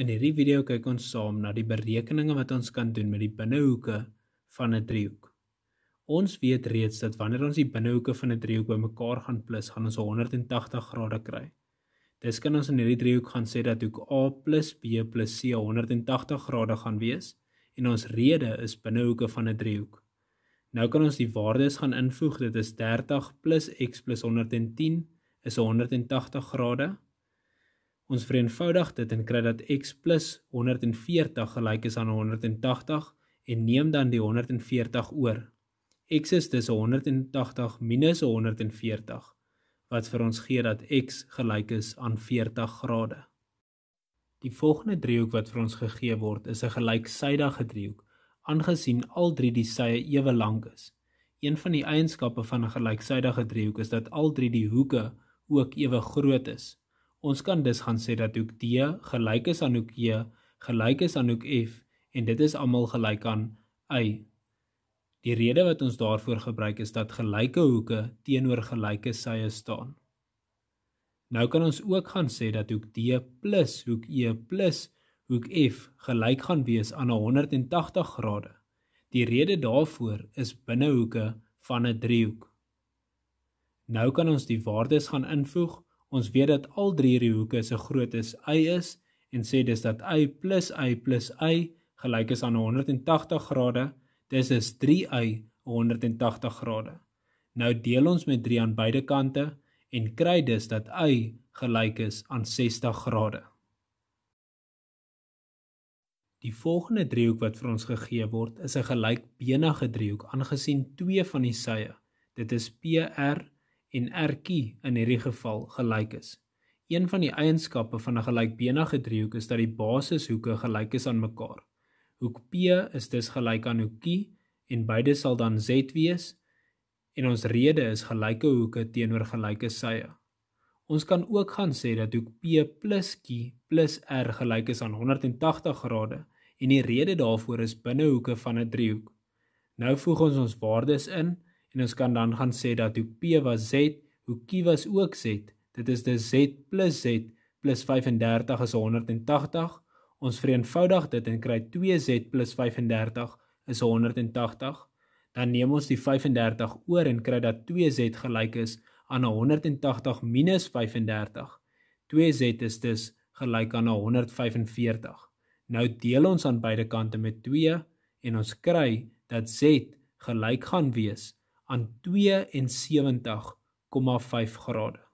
In hierdie video kyk ons saam na die berekeninge wat ons kan doen met die binnehoeke van 'n driehoek. Ons weet reeds dat wanneer ons die binnehoeke van 'n driehoek bymekaar gaan plus, gaan ons 180 grade kry. Dis kan ons in hierdie driehoek gaan sê dat hoek A + B + C 180 grade gaan wees en ons rede is binnehoeke van 'n driehoek. Nou kan ons die waardes gaan invoeg. Dit is 30 + x + 110 is 180 grade. Ons vereenvoudig dit en kry dat x + 140 gelyk is aan 180 en neem dan die 140 oor. X is dus 180 minus 140 wat vir ons gee dat x gelyk is aan 40 grade. Die volgende driehoek wat vir ons gegee word is 'n gelyksydige driehoek aangesien al drie die sye ewe lank is. Een van die eienskappe van 'n gelyksydige driehoek is dat al drie die hoeke ook ewe groot is. Ons kan dus gaan sê dat hoek D gelyk is aan hoek E gelyk is aan hoek F en dit is almal gelyk aan Y. Die rede wat ons daarvoor gebruik is dat gelyke hoeke teenoor gelyke sye staan. Nou kan ons ook gaan sê dat hoek D plus hoek E plus hoek F gelyk gaan wees aan 180 grade. Die rede daarvoor is binnehoeke van 'n driehoek. Nou kan ons die waardes gaan invoeg. 180 Ons weet dat al drie hierdie hoeke se groottes y is en sê dis dat y + y + y gelyk is aan 180 grade. Dis is 3y 180 grade. Nou deel ons met 3 aan beide kante en kry dus dat y gelyk is aan 60 grade. Die volgende driehoek wat vir ons gegee word, is 'n gelykbenige driehoek aangesien twee van die sye, dit is PR en RQ in hierdie geval gelyk is. Een van die eienskappe van 'n gelykbenige driehoek is dat die basishoeke gelyk is aan mekaar. Hoek P is dus gelyk aan hoek Q en beide sal dan Z wees en ons rede is gelyke hoeke teenoor gelyke sye. Ons kan ook gaan sê dat hoek P + Q + R gelyk is aan 180 grade en die rede daarvoor is binnehoeke van 'n driehoek. Nou voeg ons ons waardes in en ons kan dan gaan sê dat hoe P was Z, hoe Q was ook Z. Dit is dus Z plus Z plus 35 is 180. Ons vereenvoudig dit en kry 2Z plus 35 is 180. Dan neem ons die 35 oor en kry dat 2Z gelyk is aan 180 minus 35. 2Z is dus gelyk aan 145. Nou deel ons aan beide kante met 2 en ons kry dat Z gelyk gaan wees 145 aan 72,5 grade.